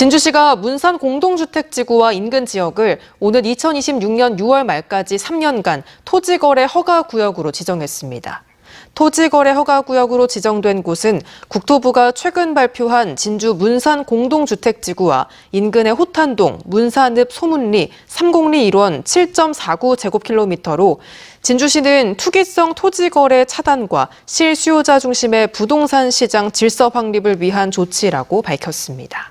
진주시가 문산 공동주택지구와 인근 지역을 오는 2026년 6월 말까지 3년간 토지거래 허가구역으로 지정했습니다. 토지거래 허가구역으로 지정된 곳은 국토부가 최근 발표한 진주 문산 공동주택지구와 인근의 호탄동, 문산읍 소문리, 삼공리 일원 7.49 제곱킬로미터로 진주시는 투기성 토지거래 차단과 실수요자 중심의 부동산 시장 질서 확립을 위한 조치라고 밝혔습니다.